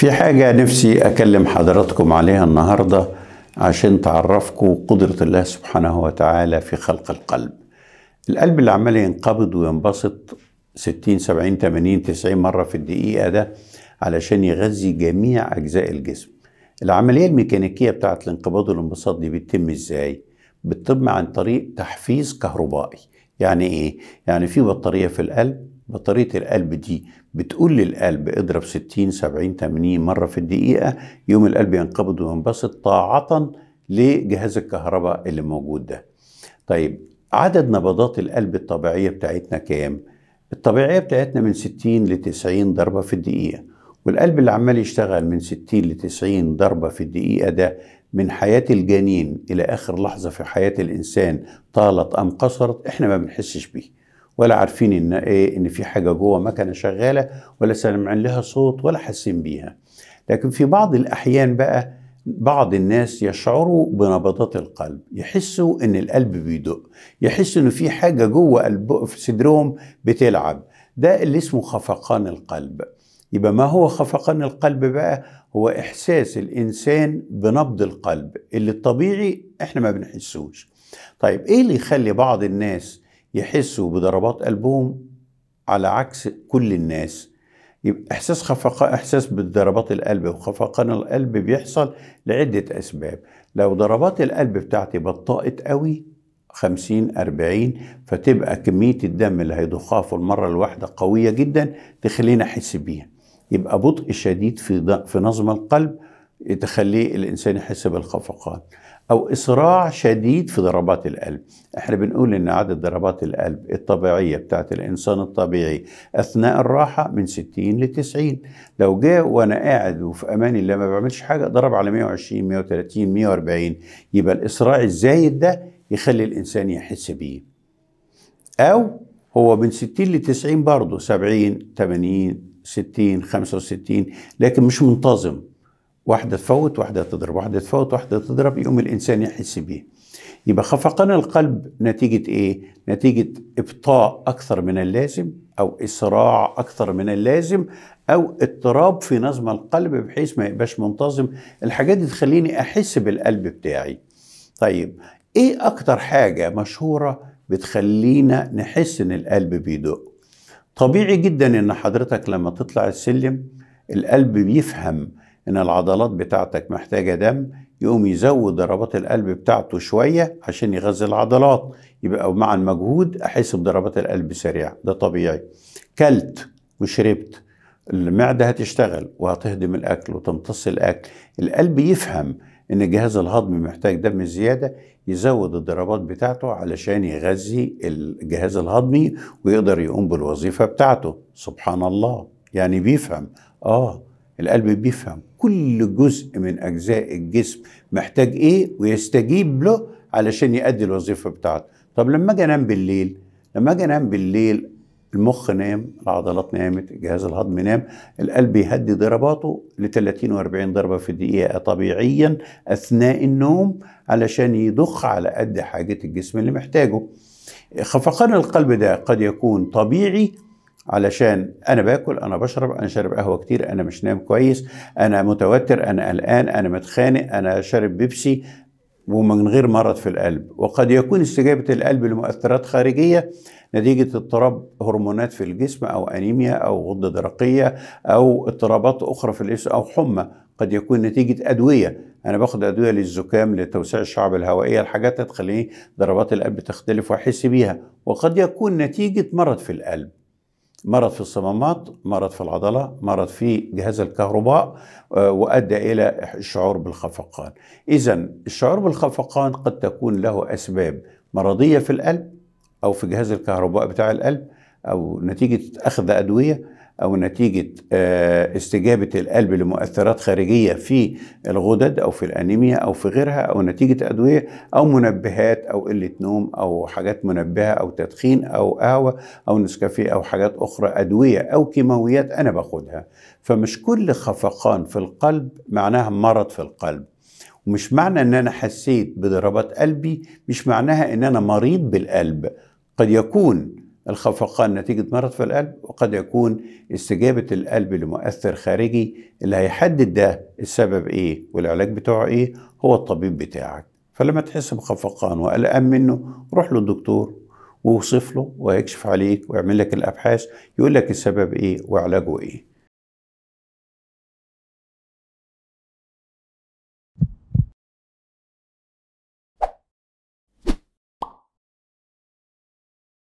في حاجة نفسي أكلم حضراتكم عليها النهاردة عشان تعرفكم قدرة الله سبحانه وتعالى في خلق القلب القلب اللي عمال ينقبض وينبسط 60 70 80 90 مرة في الدقيقة ده علشان يغذي جميع أجزاء الجسم العملية الميكانيكية بتاعة الانقباض والانبساط دي بتتم إزاي؟ بتتم عن طريق تحفيز كهربائي يعني إيه؟ يعني في بطارية في القلب بطارية القلب دي بتقول للقلب اضرب 60 70 80 مرة في الدقيقة يوم القلب ينقبض وينبسط طاعة لجهاز الكهرباء اللي موجود ده طيب عدد نبضات القلب الطبيعية بتاعتنا كام؟ الطبيعية بتاعتنا من 60 ل 90 ضربة في الدقيقة والقلب اللي عمال يشتغل من 60 ل 90 ضربة في الدقيقة ده من حياة الجنين إلى آخر لحظة في حياة الإنسان طالت أم قصرت إحنا ما بنحسش بيه ولا عارفين ان ايه ان في حاجه جوه مكنه شغاله ولا سامعين لها صوت ولا حاسين بيها لكن في بعض الاحيان بقى بعض الناس يشعروا بنبضات القلب يحسوا ان القلب بيدق يحسوا ان في حاجه جوه قلب في صدرهم بتلعب ده اللي اسمه خفقان القلب يبقى ما هو خفقان القلب بقى هو احساس الانسان بنبض القلب اللي الطبيعي احنا ما بنحسوش طيب ايه اللي يخلي بعض الناس يحسوا بضربات قلبهم على عكس كل الناس يبقى احساس خفقان احساس بضربات القلب وخفقان القلب بيحصل لعده اسباب لو ضربات القلب بتاعتي بطأت قوي 50 40 فتبقى كميه الدم اللي هيضخها في المره الواحده قويه جدا تخليني احس بيها يبقى بطء شديد في في نظم القلب تخليه الانسان يحس بالخفقان أو إسراع شديد في ضربات القلب احنا بنقول إن عدد ضربات القلب الطبيعية بتاعت الإنسان الطبيعي أثناء الراحة من 60 ل 90 لو جاء وأنا قاعد وفي أمان الله ما بعملش حاجة ضرب على 120 130 140 يبقى الإسراع الزايد ده يخلي الإنسان يحس بيه أو هو من 60 ل 90 برضه 70 80 60 65 لكن مش منتظم واحدة تفوت واحدة تضرب واحدة تفوت واحدة تضرب يقوم الإنسان يحس بيه يبقى خفقان القلب نتيجة إيه؟ نتيجة إبطاء أكثر من اللازم أو إسراع أكثر من اللازم أو اضطراب في نظم القلب بحيث ما يبقاش منتظم الحاجات دي تخليني أحس بالقلب بتاعي طيب إيه أكتر حاجة مشهورة بتخلينا نحس إن القلب بيدق طبيعي جدا إن حضرتك لما تطلع السلم القلب بيفهم ان العضلات بتاعتك محتاجه دم يقوم يزود ضربات القلب بتاعته شويه عشان يغذي العضلات يبقى مع المجهود احس بضربات القلب سريعه ده طبيعي كلت وشربت المعده هتشتغل وهتهضم الاكل وتمتص الاكل القلب يفهم ان الجهاز الهضمي محتاج دم زياده يزود الضربات بتاعته علشان يغذي الجهاز الهضمي ويقدر يقوم بالوظيفه بتاعته سبحان الله يعني بيفهم اه القلب بيفهم كل جزء من أجزاء الجسم محتاج إيه ويستجيب له علشان يؤدي الوظيفة بتاعته طب لما أجي أنام بالليل لما أجي أنام بالليل المخ نام العضلات نامت الجهاز الهضمي نام القلب يهدي ضرباته ل 30 و40 ضربه في الدقيقه طبيعيا اثناء النوم علشان يضخ على قد حاجه الجسم اللي محتاجه خفقان القلب ده قد يكون طبيعي علشان انا باكل انا بشرب انا شارب قهوه كتير انا مش نام كويس انا متوتر انا قلقان انا متخانق انا شارب بيبسي ومن غير مرض في القلب وقد يكون استجابه القلب لمؤثرات خارجيه نتيجه اضطراب هرمونات في الجسم او انيميا او غده درقيه او اضطرابات اخرى في الجسم او حمى قد يكون نتيجه ادويه انا باخد ادويه للزكام لتوسيع الشعب الهوائيه الحاجات اللي تخليني ضربات القلب تختلف واحس بيها وقد يكون نتيجه مرض في القلب مرض في الصمامات مرض في العضلة مرض في جهاز الكهرباء آه، وأدى إلى الشعور بالخفقان إذا الشعور بالخفقان قد تكون له أسباب مرضية في القلب أو في جهاز الكهرباء بتاع القلب أو نتيجة أخذ أدوية او نتيجه آه، استجابه القلب لمؤثرات خارجيه في الغدد او في الانيميا او في غيرها او نتيجه ادويه او منبهات او قله نوم او حاجات منبهه او تدخين او قهوه او نسكافيه او حاجات اخرى ادويه او كيماويات انا باخدها فمش كل خفقان في القلب معناها مرض في القلب ومش معنى ان انا حسيت بضربات قلبي مش معناها ان انا مريض بالقلب قد يكون الخفقان نتيجة مرض في القلب وقد يكون استجابة القلب لمؤثر خارجي اللي هيحدد ده السبب إيه والعلاج بتاعه إيه هو الطبيب بتاعك فلما تحس بخفقان وقلقان منه روح للدكتور ووصف له وهيكشف عليك ويعمل لك الأبحاث يقول لك السبب إيه وعلاجه إيه